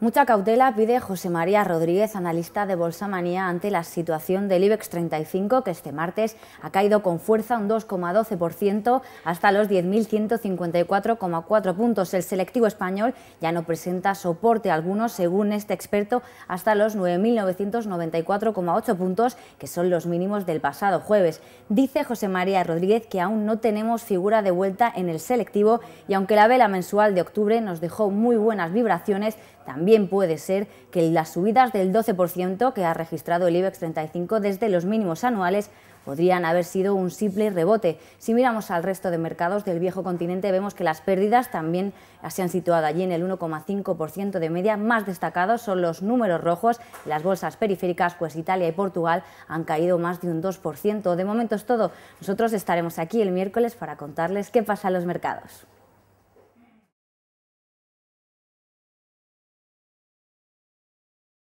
Mucha cautela pide José María Rodríguez, analista de Bolsa Manía, ante la situación del IBEX 35, que este martes ha caído con fuerza un 2,12% hasta los 10.154,4 puntos. El selectivo español ya no presenta soporte alguno, según este experto, hasta los 9.994,8 puntos, que son los mínimos del pasado jueves. Dice José María Rodríguez que aún no tenemos figura de vuelta en el selectivo y aunque la vela mensual de octubre nos dejó muy buenas vibraciones, también también puede ser que las subidas del 12% que ha registrado el IBEX 35 desde los mínimos anuales podrían haber sido un simple rebote. Si miramos al resto de mercados del viejo continente, vemos que las pérdidas también se han situado allí en el 1,5% de media. Más destacados son los números rojos. Las bolsas periféricas, pues Italia y Portugal han caído más de un 2%. De momento es todo. Nosotros estaremos aquí el miércoles para contarles qué pasa en los mercados.